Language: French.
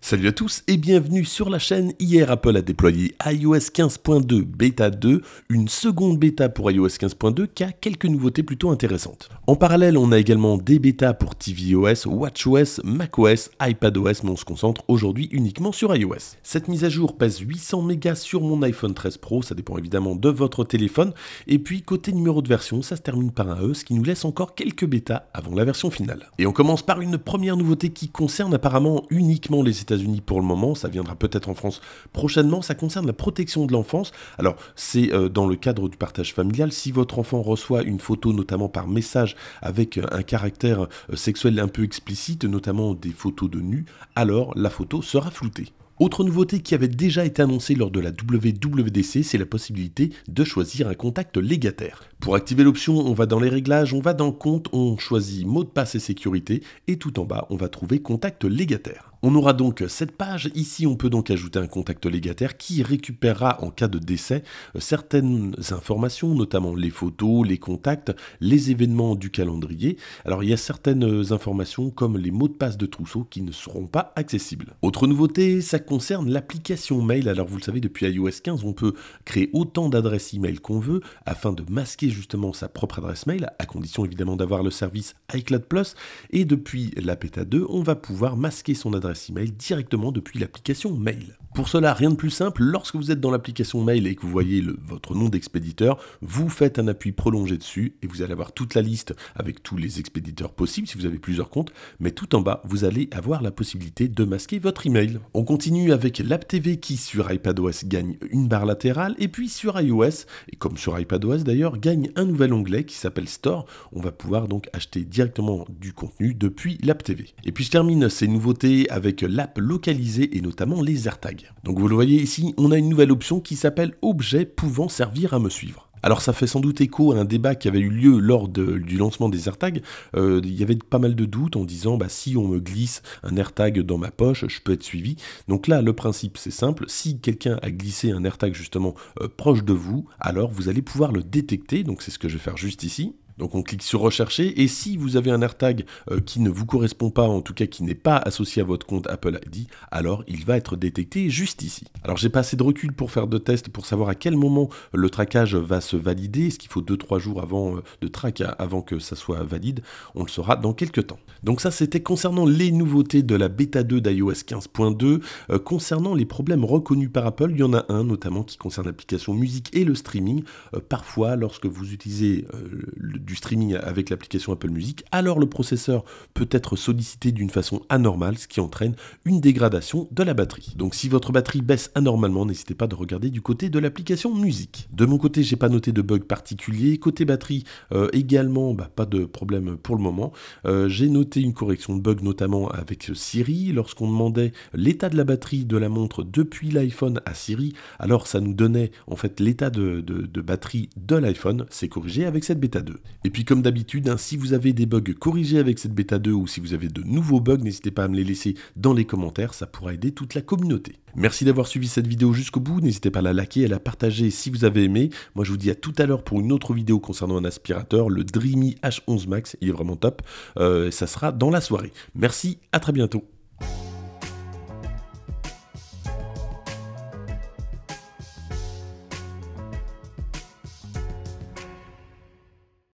Salut à tous et bienvenue sur la chaîne. Hier, Apple a déployé iOS 15.2 Beta 2, une seconde bêta pour iOS 15.2 qui a quelques nouveautés plutôt intéressantes. En parallèle, on a également des bêtas pour tvOS, watchOS, macOS, iPadOS, mais on se concentre aujourd'hui uniquement sur iOS. Cette mise à jour pèse 800 mégas sur mon iPhone 13 Pro, ça dépend évidemment de votre téléphone. Et puis, côté numéro de version, ça se termine par un E, ce qui nous laisse encore quelques bêtas avant la version finale. Et on commence par une première nouveauté qui concerne apparemment uniquement les États-Unis pour le moment, ça viendra peut-être en France prochainement. Ça concerne la protection de l'enfance. Alors, c'est euh, dans le cadre du partage familial. Si votre enfant reçoit une photo, notamment par message, avec euh, un caractère euh, sexuel un peu explicite, notamment des photos de nu, alors la photo sera floutée. Autre nouveauté qui avait déjà été annoncée lors de la WWDC, c'est la possibilité de choisir un contact légataire. Pour activer l'option, on va dans les réglages, on va dans compte, on choisit mot de passe et sécurité, et tout en bas, on va trouver contact légataire. On aura donc cette page, ici on peut donc ajouter un contact légataire qui récupérera en cas de décès certaines informations, notamment les photos, les contacts, les événements du calendrier. Alors il y a certaines informations comme les mots de passe de trousseau qui ne seront pas accessibles. Autre nouveauté, ça concerne l'application mail. Alors vous le savez, depuis iOS 15, on peut créer autant d'adresses email qu'on veut afin de masquer justement sa propre adresse mail, à condition évidemment d'avoir le service iCloud Plus. Et depuis la PETA 2, on va pouvoir masquer son adresse email directement depuis l'application Mail. Pour cela, rien de plus simple, lorsque vous êtes dans l'application mail et que vous voyez votre nom d'expéditeur, vous faites un appui prolongé dessus et vous allez avoir toute la liste avec tous les expéditeurs possibles si vous avez plusieurs comptes, mais tout en bas, vous allez avoir la possibilité de masquer votre email. On continue avec l'App TV qui sur iPadOS gagne une barre latérale et puis sur iOS, et comme sur iPadOS d'ailleurs, gagne un nouvel onglet qui s'appelle Store. On va pouvoir donc acheter directement du contenu depuis l'App TV. Et puis je termine ces nouveautés avec l'app localisée et notamment les AirTags. Donc vous le voyez ici, on a une nouvelle option qui s'appelle objet pouvant servir à me suivre. Alors ça fait sans doute écho à un débat qui avait eu lieu lors du lancement des AirTags. Euh, il y avait pas mal de doutes en disant bah, si on me glisse un AirTag dans ma poche, je peux être suivi. Donc là, le principe c'est simple. Si quelqu'un a glissé un AirTag justement euh, proche de vous, alors vous allez pouvoir le détecter. Donc c'est ce que je vais faire juste ici. Donc on clique sur rechercher et si vous avez un AirTag euh, qui ne vous correspond pas, en tout cas qui n'est pas associé à votre compte Apple ID, alors il va être détecté juste ici. Alors j'ai pas assez de recul pour faire de tests pour savoir à quel moment le traquage va se valider. Est-ce qu'il faut 2-3 jours avant euh, de traquer avant que ça soit valide On le saura dans quelques temps. Donc ça c'était concernant les nouveautés de la bêta 2 d'iOS 15.2. Euh, concernant les problèmes reconnus par Apple, il y en a un notamment qui concerne l'application musique et le streaming. parfois lorsque vous utilisez du du streaming avec l'application Apple Music, alors le processeur peut être sollicité d'une façon anormale, ce qui entraîne une dégradation de la batterie. Donc si votre batterie baisse anormalement, n'hésitez pas de regarder du côté de l'application musique. De mon côté, j'ai pas noté de bug particulier. Côté batterie, euh, également, bah, pas de problème pour le moment. Euh, j'ai noté une correction de bug notamment avec Siri. Lorsqu'on demandait l'état de la batterie de la montre depuis l'iPhone à Siri, alors ça nous donnait en fait l'état de, de batterie de l'iPhone. C'est corrigé avec cette bêta 2. Et puis comme d'habitude, hein, si vous avez des bugs corrigés avec cette bêta 2 ou si vous avez de nouveaux bugs, n'hésitez pas à me les laisser dans les commentaires, ça pourra aider toute la communauté. Merci d'avoir suivi cette vidéo jusqu'au bout, n'hésitez pas à la liker, à la partager si vous avez aimé. Moi je vous dis à tout à l'heure pour une autre vidéo concernant un aspirateur, le Dreamy H11 Max, il est vraiment top, euh, ça sera dans la soirée. Merci, à très bientôt.